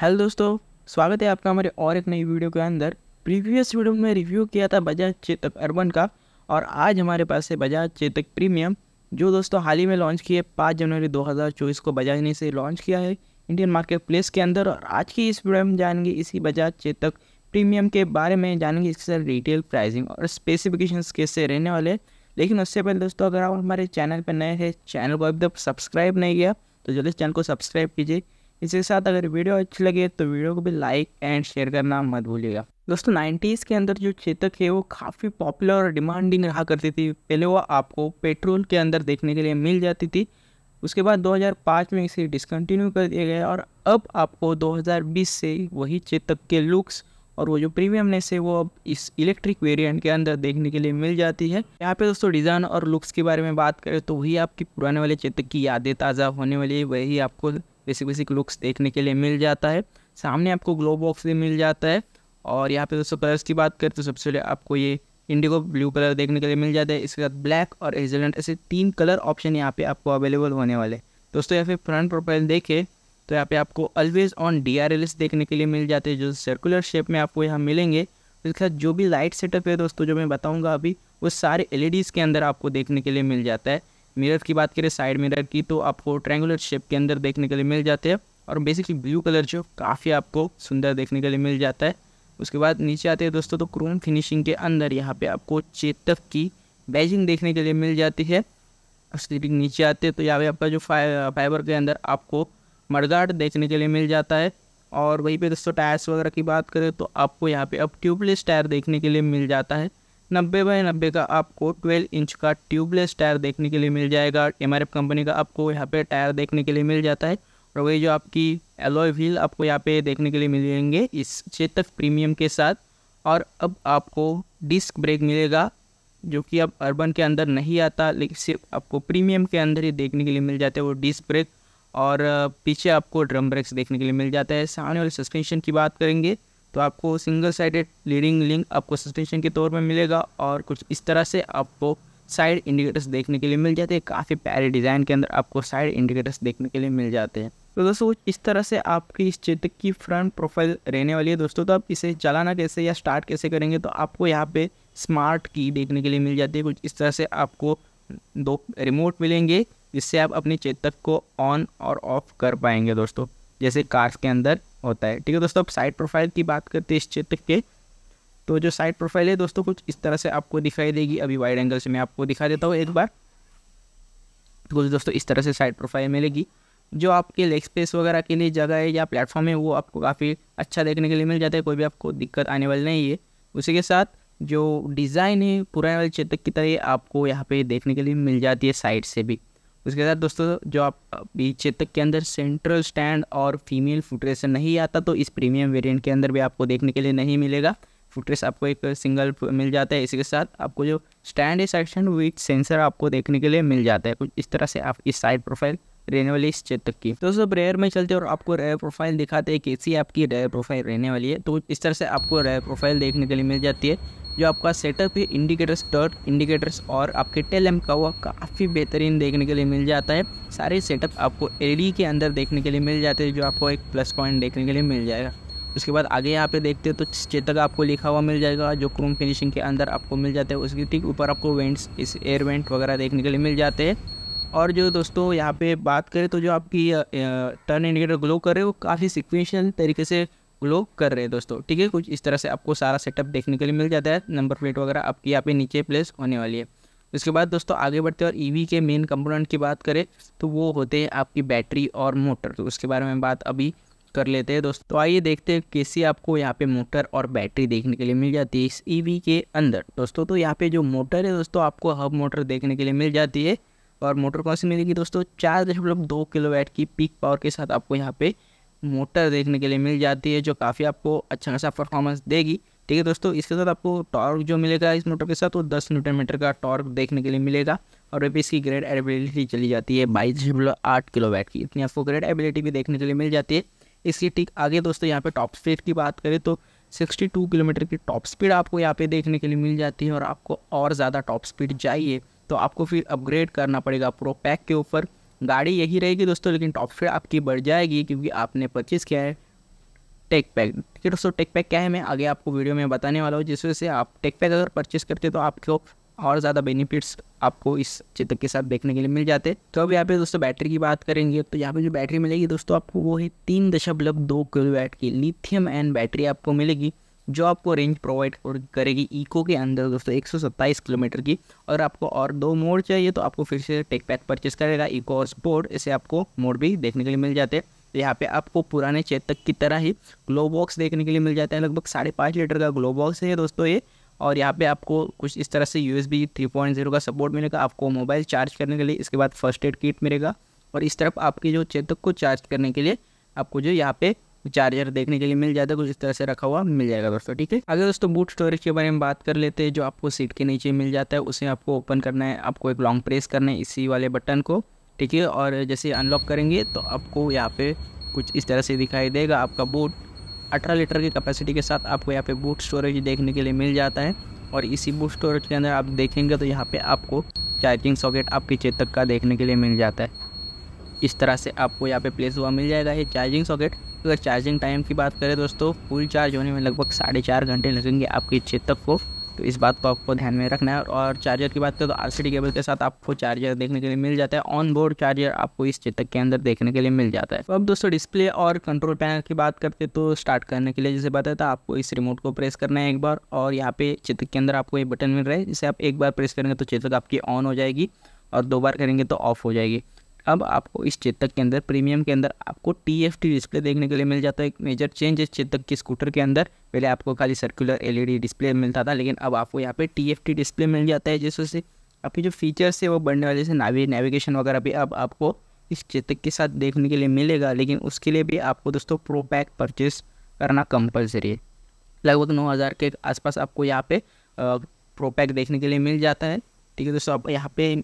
hello दोस्तों स्वागत है आपका हमारे और एक नई वीडियो के अंदर प्रीवियस वीडियो में रिव्यू किया था बजाज चेतक अर्बन का और आज हमारे पास है बजाज चेतक प्रीमियम जो दोस्तों हाल ही में लॉन्च किए पाँच जनवरी 2024 को बजाज ने इसे लॉन्च किया है इंडियन मार्केट प्लेस के अंदर और आज की इस वीडियो में जानेंगे इसी बजाज चेतक प्रीमियम के बारे में जानेंगे इसके साथ रिटेल प्राइसिंग और स्पेसिफिकेशन कैसे रहने वाले लेकिन उससे पहले दोस्तों अगर आप हमारे चैनल पर नए हैं चैनल को अभी तक सब्सक्राइब नहीं किया तो जल्दी चैनल को सब्सक्राइब कीजिए इसी के साथ अगर वीडियो अच्छी लगे तो वीडियो को भी लाइक एंड शेयर करना मत भूलिएगा दोस्तों नाइन्टीज़ के अंदर जो चेतक है वो काफ़ी पॉपुलर और डिमांडिंग रहा करती थी पहले वो आपको पेट्रोल के अंदर देखने के लिए मिल जाती थी उसके बाद 2005 में इसे डिसकंटिन्यू कर दिया गया और अब आपको 2020 से वही चेतक के लुक्स और वो जो प्रीमियम ने से वो अब इस इलेक्ट्रिक वेरिएंट के अंदर देखने के लिए मिल जाती है यहाँ पे दोस्तों डिज़ाइन और लुक्स के बारे में बात करें तो वही आपकी पुराने वाले चेतक की यादें ताज़ा होने वाली है वही आपको बेसिक बेसिक लुक्स देखने के लिए मिल जाता है सामने आपको ग्लो बॉक्स भी मिल जाता है और यहाँ पे दोस्तों कलर्स की बात करें तो सबसे पहले आपको ये इंडिगो ब्लू कलर देखने के लिए मिल जाता है इसके साथ ब्लैक और हेजलनट ऐसे तीन कलर ऑप्शन यहाँ पे आपको अवेलेबल होने वाले दोस्तों यहाँ पे फ्रंट प्रोफाइल देखें तो यहाँ पे आपको ऑलवेज ऑन डी आर देखने के लिए मिल जाते हैं जो सर्कुलर शेप में आपको यहाँ मिलेंगे इसके साथ जो भी लाइट सेटअप है दोस्तों जो मैं बताऊँगा अभी वो सारे एल के अंदर आपको देखने के लिए मिल जाता है मिरर की बात करें साइड मिरर की तो आपको ट्रैंगुलर शेप के अंदर देखने के लिए मिल जाते हैं और बेसिकली ब्लू कलर जो काफ़ी आपको सुंदर देखने के लिए मिल जाता है उसके बाद नीचे आते हैं दोस्तों तो क्रोम फिनिशिंग के अंदर यहाँ पे आपको चेतक की बैजिंग देखने के लिए मिल जाती है स्लीपिंग नीचे आते हैं तो यहाँ पे आपका जो फाइबर के अंदर आपको मरगाट देखने के लिए मिल जाता है और वहीं पे दोस्तों टायर्स वगैरह की बात करें तो आपको यहाँ पे अब ट्यूबलेस टायर देखने के लिए मिल जाता है नब्बे बाई नब्बे का आपको 12 इंच का ट्यूबलेस टायर देखने के लिए मिल जाएगा एम कंपनी का आपको यहाँ पे टायर देखने के लिए मिल जाता है और वही जो आपकी एलोय व्हील आपको यहाँ पे देखने के लिए मिलेंगे इस चेतक प्रीमियम के साथ और अब आपको डिस्क ब्रेक मिलेगा जो कि अब अर्बन के अंदर नहीं आता लेकिन सिर्फ आपको प्रीमियम के अंदर ही देखने के लिए मिल जाते हैं वो डिस्क ब्रेक और पीछे आपको ड्रम ब्रेक्स देखने के लिए मिल जाता है सामने वाले सस्पेंशन की बात करेंगे तो आपको सिंगल साइडेड लीडिंग लिंक आपको सस्पेंशन के तौर पर मिलेगा और कुछ इस तरह से आपको साइड इंडिकेटर्स देखने के लिए मिल जाते हैं काफ़ी प्यारे डिज़ाइन के अंदर आपको साइड इंडिकेटर्स देखने के लिए मिल जाते हैं तो दोस्तों इस तरह से आपकी इस चेतक की फ्रंट प्रोफाइल रहने वाली है दोस्तों तो आप इसे चलाना कैसे या स्टार्ट कैसे करेंगे तो आपको यहाँ पे स्मार्ट की देखने के लिए मिल जाती है कुछ इस तरह से आपको दो रिमोट मिलेंगे जिससे आप अपने चेतक को ऑन और ऑफ कर पाएंगे दोस्तों जैसे कार्स के अंदर होता है ठीक है दोस्तों अब साइड प्रोफाइल की बात करते हैं इस चित्र के तो जो साइड प्रोफाइल है दोस्तों कुछ इस तरह से आपको दिखाई देगी अभी वाइड एंगल से मैं आपको दिखा देता हूँ एक बार तो दोस्तों इस तरह से साइड प्रोफाइल मिलेगी जो आपके लेग स्पेस वगैरह के लिए जगह है या प्लेटफॉर्म है वो आपको काफ़ी अच्छा देखने के लिए मिल जाता है कोई भी आपको दिक्कत आने वाली नहीं है उसी के साथ जो डिज़ाइन है पुराने वाले चेतक की तरह आपको यहाँ पे देखने के लिए मिल जाती है साइड से भी उसके साथ दोस्तों जो आप पीछे तक के अंदर सेंट्रल स्टैंड और फीमेल फुटरेस नहीं आता तो इस प्रीमियम वेरिएंट के अंदर भी आपको देखने के लिए नहीं मिलेगा फुटरेस आपको एक सिंगल मिल जाता है इसके साथ आपको जो स्टैंड सेक्शन विथ सेंसर आपको देखने के लिए मिल जाता है कुछ इस तरह से आप इस साइड प्रोफाइल रहने वाली इस चेतक की दोस्तों रेयर में चलते और आपको रेयर प्रोफाइल दिखाते हैं कैसी आपकी रेयर प्रोफाइल रहने वाली है तो इस तरह से आपको रेयर प्रोफाइल देखने के लिए मिल जाती है जो आपका सेटअप है इंडिकेटर्स टर्क इंडिकेटर्स और आपके टेल एम का वो काफ़ी बेहतरीन देखने के लिए मिल जाता है सारे सेटअप आपको एल e के अंदर देखने के लिए मिल जाते हैं जो आपको एक प्लस पॉइंट देखने के लिए मिल जाएगा उसके बाद आगे यहाँ पे देखते हैं तो चेतक आपको लिखा हुआ मिल जाएगा जो क्रोम फिनिशिंग के अंदर आपको मिल जाता है उसके ठीक ऊपर आपको वेंट्स इस एयर वेंट वगैरह देखने के लिए मिल जाते हैं और जो दोस्तों यहाँ पे बात करें तो जो आपकी टर्न इंडिकेटर ग्लो कर रहे हो काफ़ी सिक्वेंशल तरीके से लोग कर रहे हैं दोस्तों ठीक है कुछ इस तरह से आपको सारा सेटअप देखने के लिए मिल जाता है नंबर प्लेट वगैरह आपकी यहाँ पे नीचे प्लेस होने वाली है उसके बाद दोस्तों आगे बढ़ते और ईवी e के मेन कंपोनेंट की बात करें तो वो होते हैं आपकी बैटरी और मोटर तो उसके बारे में बात अभी कर लेते हैं दोस्तों तो आइए देखते हैं कैसे आपको यहाँ पे मोटर और बैटरी देखने के लिए मिल जाती है इस ईवी e के अंदर दोस्तों तो यहाँ पे जो मोटर है दोस्तों आपको हब मोटर देखने के लिए मिल जाती है और मोटर कौन सी मिलेगी दोस्तों चार दशमलव दो किलो की पीक पावर के साथ आपको यहाँ पे मोटर देखने के लिए मिल जाती है जो काफ़ी आपको अच्छा खासा परफॉर्मेंस देगी ठीक है दोस्तों इसके साथ आपको टॉर्क जो मिलेगा इस मोटर के साथ वो दस न्यूटन मीटर का टॉर्क देखने के लिए मिलेगा और वे इसकी ग्रेड एबिलिटी चली जाती है बाईस दशमलव आठ किलो वैट की इतनी आपको ग्रेड एबिलिटी भी देखने के लिए मिल जाती है इसकी ठीक आगे दोस्तों यहाँ पे टॉप स्पीड की बात करें तो 62 किलोमीटर की टॉप स्पीड आपको यहाँ पे देखने के लिए मिल जाती है और आपको और ज़्यादा टॉप स्पीड चाहिए तो आपको फिर अपग्रेड करना पड़ेगा प्रो पैक के ऊपर गाड़ी यही रहेगी दोस्तों लेकिन टॉप स्पीड आपकी बढ़ जाएगी क्योंकि आपने परचेज़ किया है टेक पैक ठीक है दोस्तों टेक पैक क्या है मैं आगे आपको वीडियो में बताने वाला हूँ जिस वजह से आप टेक पैक अगर परचेस करते तो आपको और ज़्यादा बेनिफिट्स आपको इस चित्र के साथ देखने के लिए मिल जाते तो अब यहाँ पे दोस्तों बैटरी की बात करेंगे तो यहाँ पे जो बैटरी मिलेगी दोस्तों आपको वो है तीन दशमलव दो किलो वैट की लिथियम एन बैटरी आपको मिलेगी जो आपको रेंज प्रोवाइड करेगी इको के अंदर दोस्तों एक किलोमीटर की और आपको और दो मोड चाहिए तो आपको फिर से टेक पैक परचेस करेगा इको और स्पोर्ट इसे आपको मोड भी देखने के लिए मिल जाते हैं तो यहाँ पे आपको पुराने चेतक की तरह ही ग्लो बॉक्स देखने के लिए मिल जाता है लगभग साढ़े पाँच लीटर का ग्लो बॉक्स है दोस्तों ये और यहाँ पे आपको कुछ इस तरह से U S B three point zero का सपोर्ट मिलेगा आपको मोबाइल चार्ज करने के लिए इसके बाद फर्स्ट एड किट मिलेगा और इस तरफ आपकी जो चेतक को चार्ज करने के लिए आपको जो यहाँ पे चार्जर देखने के लिए मिल जाता है कुछ इस तरह से रखा हुआ मिल जाएगा दोस्तों ठीक है अगर दोस्तों बूट स्टोरेज के बारे में बात कर लेते हैं जो आपको सीट के नीचे मिल जाता है उसे आपको ओपन करना है आपको एक लॉन्ग प्रेस करना है इसी वाले बटन को ठीक है और जैसे अनलॉक करेंगे तो आपको यहाँ पे कुछ इस तरह से दिखाई देगा आपका बूट अठारह लीटर की कैपेसिटी के साथ आपको यहाँ पे बूट स्टोरेज देखने के लिए मिल जाता है और इसी बूट स्टोरेज के अंदर आप देखेंगे तो यहाँ पे आपको चार्जिंग सॉकेट आपके चेतक का देखने के लिए मिल जाता है इस तरह से आपको यहाँ पे प्लेस हुआ मिल जाएगा ये चार्जिंग सॉकेट अगर चार्जिंग टाइम की बात करें दोस्तों फुल चार्ज होने में लगभग साढ़े चार घंटे लगेंगे आपके चेतक को तो इस बात को आपको ध्यान में रखना है और चार्जर की बात करें तो आर केबल के साथ आपको चार्जर देखने के लिए मिल जाता है ऑन बोर्ड चार्जर आपको इस चेतक के अंदर देखने के लिए मिल जाता है तो अब दोस्तों डिस्प्ले और कंट्रोल पैनल की बात करते तो स्टार्ट करने के लिए जैसे बताया था आपको इस रिमोट को प्रेस करना है एक बार और यहाँ पे चेतक के अंदर आपको एक बटन मिल रहा है जिसे आप एक बार प्रेस करेंगे तो चेतक आपकी ऑन हो जाएगी और दो बार करेंगे तो ऑफ हो जाएगी अब आपको इस चेतक के अंदर प्रीमियम के अंदर आपको टी एफ टी डिस्प्ले देखने के लिए मिल जाता है एक मेजर चेंज इस चेतक के स्कूटर के अंदर पहले आपको खाली सर्कुलर एलईडी डिस्प्ले मिलता था लेकिन अब आपको यहाँ पे टी एफ टी डिस्प्ले मिल जाता है जिससे आपके जो फीचर्स है वो बढ़ने वाले जैसे नावी नेविगेशन वगैरह भी अब आपको इस चेतक के साथ देखने के लिए मिलेगा लेकिन उसके लिए भी आपको दोस्तों प्रो पैक परचेस करना कंपलसरी है लगभग नौ हज़ार के आसपास आपको यहाँ पे प्रो पैक देखने के लिए मिल जाता है ठीक है दोस्तों आप यहाँ पे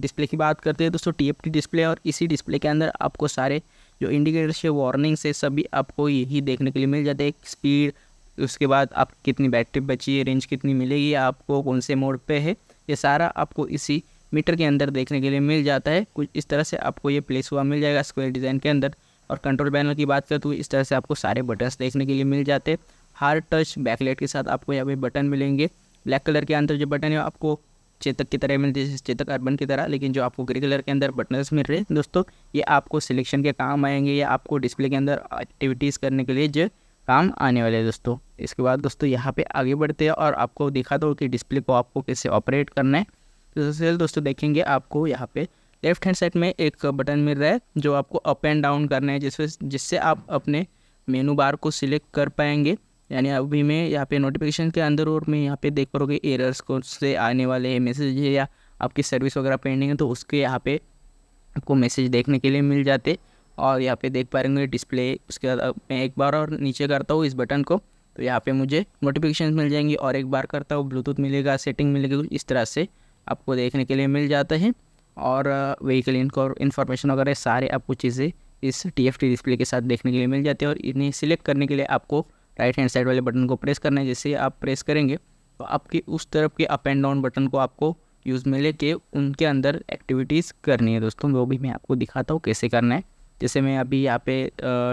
डिस्प्ले की बात करते हैं दोस्तों टी डिस्प्ले और इसी डिस्प्ले के अंदर आपको सारे जो इंडिकेटर्स है वार्निंग्स है सभी आपको यही देखने के लिए मिल जाते हैं स्पीड उसके बाद आप कितनी बैटरी बची है रेंज कितनी मिलेगी आपको कौन से मोड पे है ये सारा आपको इसी मीटर के अंदर देखने के लिए मिल जाता है कुछ इस तरह से आपको ये प्लेस हुआ मिल जाएगा स्क्वायर डिज़ाइन के अंदर और कंट्रोल पैनल की बात करें तो इस तरह से आपको सारे बटन्स देखने के लिए मिल जाते हैं हार्ड टच बैकलाइट के साथ आपको यहाँ पे बटन मिलेंगे ब्लैक कलर के अंदर जो बटन है आपको चेतक की तरह मिलती है चेतक अर्बन की तरह लेकिन जो आपको ग्रे कलर के अंदर बटनस मिल रहे हैं दोस्तों ये आपको सिलेक्शन के काम आएंगे या आपको डिस्प्ले के अंदर एक्टिविटीज़ करने के लिए जो काम आने वाले हैं दोस्तों इसके बाद दोस्तों यहाँ पे आगे बढ़ते हैं और आपको दिखा दो कि डिस्प्ले को आपको कैसे ऑपरेट करना है तो सबसे दोस्तों देखेंगे आपको यहाँ पे लेफ्ट हैंड साइड में एक बटन मिल रहा है जो आपको अप एंड डाउन करना है जिससे जिससे आप अपने मेनू बार को सिलेक्ट कर पाएंगे यानी अभी मैं यहाँ पे नोटिफिकेशन के अंदर और मैं यहाँ पे देख पाओगे एरर्स को से आने वाले मैसेज है या आपकी सर्विस वगैरह पेंडिंग है तो उसके यहाँ पे आपको मैसेज देखने के लिए मिल जाते और यहाँ पे देख पा रहे डिस्प्ले उसके बाद मैं एक बार और नीचे करता हूँ इस बटन को तो यहाँ पे मुझे नोटिफिकेशन मिल जाएंगी और एक बार करता हूँ ब्लूटूथ मिलेगा सेटिंग मिलेगी कुछ तो इस तरह से आपको देखने के लिए मिल जाता है और व्हीकल इनको इन्फॉर्मेशन वगैरह सारे आपको चीज़ें इस टी डिस्प्ले के साथ देखने के लिए मिल जाती है और इन्हें सिलेक्ट करने के लिए आपको राइट हैंड साइड वाले बटन को प्रेस करना है जैसे आप प्रेस करेंगे तो आपकी उस तरफ के अप एंड डाउन बटन को आपको यूज़ में लेके उनके अंदर एक्टिविटीज़ करनी है दोस्तों वो भी मैं आपको दिखाता हूँ कैसे करना है जैसे मैं अभी यहाँ पे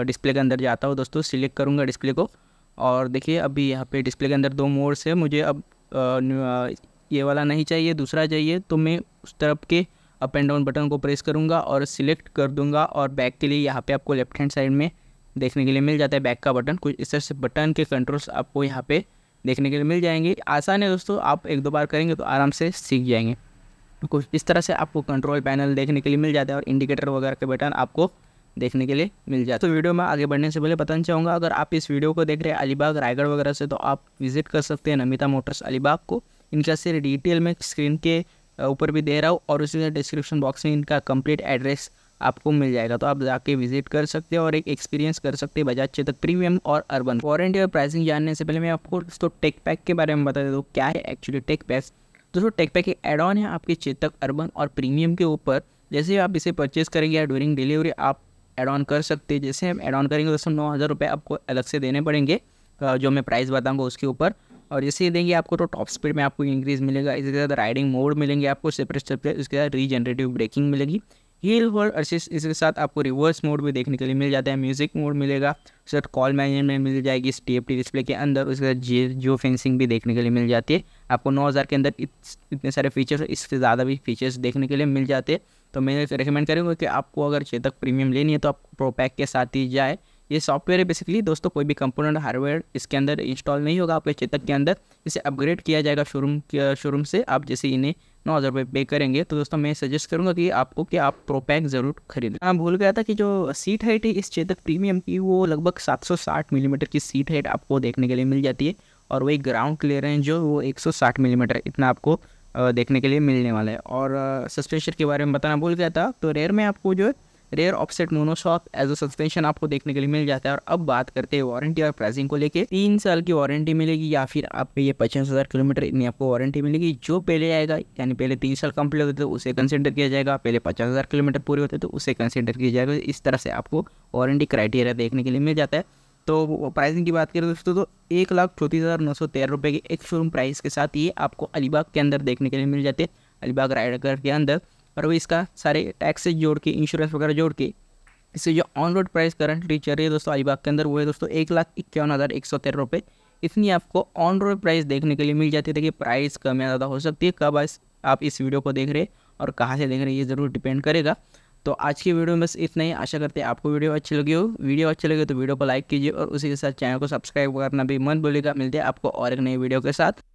डिस्प्ले के अंदर जाता हूँ दोस्तों सिलेक्ट करूँगा डिस्प्ले को और देखिए अभी यहाँ पे डिस्प्ले के अंदर दो मोड्स है मुझे अब ये वाला नहीं चाहिए दूसरा चाहिए तो मैं उस तरफ के अप एंड डाउन बटन को प्रेस करूँगा और सिलेक्ट कर दूँगा और बैक के लिए यहाँ पर आपको लेफ्ट हैंड साइड में देखने के लिए मिल जाता है बैक का बटन कुछ इस तरह से बटन के कंट्रोल्स आपको यहाँ पे देखने के लिए मिल जाएंगे आसान है दोस्तों आप एक दो बार करेंगे तो आराम से सीख जाएंगे तो कुछ इस तरह से आपको कंट्रोल पैनल देखने के लिए मिल जाता है और इंडिकेटर वगैरह के बटन आपको देखने के लिए मिल जाए तो वीडियो में आगे बढ़ने से पहले बताना चाहूँगा अगर आप इस वीडियो को देख रहे हैं अलीबाग रायगढ़ वगैरह से तो आप विजिट कर सकते हैं नमिता मोटर्स अलीबाग को इनका सिर्फ डिटेल में स्क्रीन के ऊपर भी दे रहा हूँ और उसी डिस्क्रिप्शन बॉक्स में इनका कंप्लीट एड्रेस आपको मिल जाएगा तो आप जाके विजिट कर सकते हो और एक एक्सपीरियंस कर सकते हैं बजाज चेतक प्रीमियम और अर्बन वारंटी और प्राइसिंग जानने से पहले मैं आपको दोस्तों टेक पैक के बारे में बता दे हूँ क्या है एक्चुअली टेक पैक दोस्तों टेक पैक एक एड ऑन है आपके चेतक अर्बन और प्रीमियम के ऊपर जैसे आप इसे परचेस करेंगे या ड्यूरिंग डिलीवरी आप एड ऑन कर सकते हैं जैसे हम एड ऑन करेंगे दोस्तों नौ हज़ार रुपये आपको अलग से देने पड़ेंगे जो मैं प्राइस बताऊँगा उसके ऊपर और जैसे ही देंगे आपको तो टॉप स्पीड में आपको इंक्रीज़ मिलेगा इसके साथ राइडिंग मोड मिलेंगे आपको सेपरेट स्टेप इसके साथ रीजनरेटिव ब्रेकिंग मिलेगी हील होल्ड असिस्ट इसके साथ आपको रिवर्स मोड भी देखने के लिए मिल जाता है म्यूजिक मोड मिलेगा उसके साथ कॉल मैनेजमेंट मिल जाएगी टी एफ टी डिस्प्ले के अंदर उसके साथ जी जियो फेंसिंग भी देखने के लिए मिल जाती है आपको नौ हज़ार के अंदर इत, इतने सारे फीचर्स इससे ज़्यादा भी फीचर्स देखने के लिए मिल जाते हैं तो मैं रिकमेंड करूँगा कि आपको अगर चेतक प्रीमियम लेनी है तो आप प्रोपैक के साथ ही जाए ये सॉफ्टवेयर है बेसिकली दोस्तों कोई भी कंपोनेंट हार्डवेयर इसके अंदर इंस्टॉल नहीं होगा आपके चेतक के अंदर इसे अपग्रेड किया जाएगा शोरूम शोरूम से आप जैसे इन्हें नौ हज़ार रुपये पे करेंगे तो दोस्तों मैं सजेस्ट करूँगा कि आपको कि आप प्रोपैक ज़रूर खरीदें हाँ भूल गया था कि जो सीट हाइट है इस चेतक प्रीमियम की वो लगभग 760 मिलीमीटर की सीट हाइट आपको देखने के लिए मिल जाती है और वही ग्राउंड क्लियरेंस जो वो 160 मिलीमीटर इतना आपको देखने के लिए मिलने वाला है और सस्पेंशन के बारे में बताना भूल गया था तो रेयर में आपको जो है rear offset monoshock as a suspension आपको देखने के लिए मिल जाता है और अब बात करते हैं वारंटी और प्राइसिंग को लेकर तीन साल की वारंटी मिलेगी या फिर आपके ये पचास हज़ार किलोमीटर इतनी आपको वारंटी मिलेगी जो पहले आएगा यानी पहले तीन साल कंप्लीट होते तो उसे कंसिडर किया जाएगा पहले पचास हज़ार किलोमीटर पूरे होते तो उसे कंसिडर किया जाएगा इस तरह से आपको वारंटी क्राइटेरिया देखने के लिए मिल जाता है तो प्राइसिंग की बात करें दोस्तों तो एक लाख चौंतीस हज़ार नौ सौ तेरह रुपये की एक शोरूम प्राइस के साथ ये आपको अलीबाग के अंदर देखने के लिए मिल जाते हैं अलीबाग रायडगर के अंदर और वो इसका सारे टैक्सेस जोड़ के इंश्योरेंस वगैरह जोड़ के इससे जो ऑन रोड प्राइस करंट चल रही है दोस्तों अलीबाग के अंदर वो है दोस्तों एक लाख इक्यावन हज़ार एक सौ तेरह रुपये इतनी आपको ऑन रोड प्राइस देखने के लिए मिल जाती है देखिए प्राइस कम या ज़्यादा हो सकती है कब आप इस वीडियो को देख रहे और कहाँ से देख रहे ये ज़रूर डिपेंड करेगा तो आज की वीडियो में बस इतना ही आशा करते हैं आपको वीडियो अच्छी लगी हो वीडियो अच्छी लगे तो वीडियो को लाइक कीजिए और उसी के साथ चैनल को सब्सक्राइब करना भी मन बोलेगा मिलते हैं आपको और एक नई वीडियो के साथ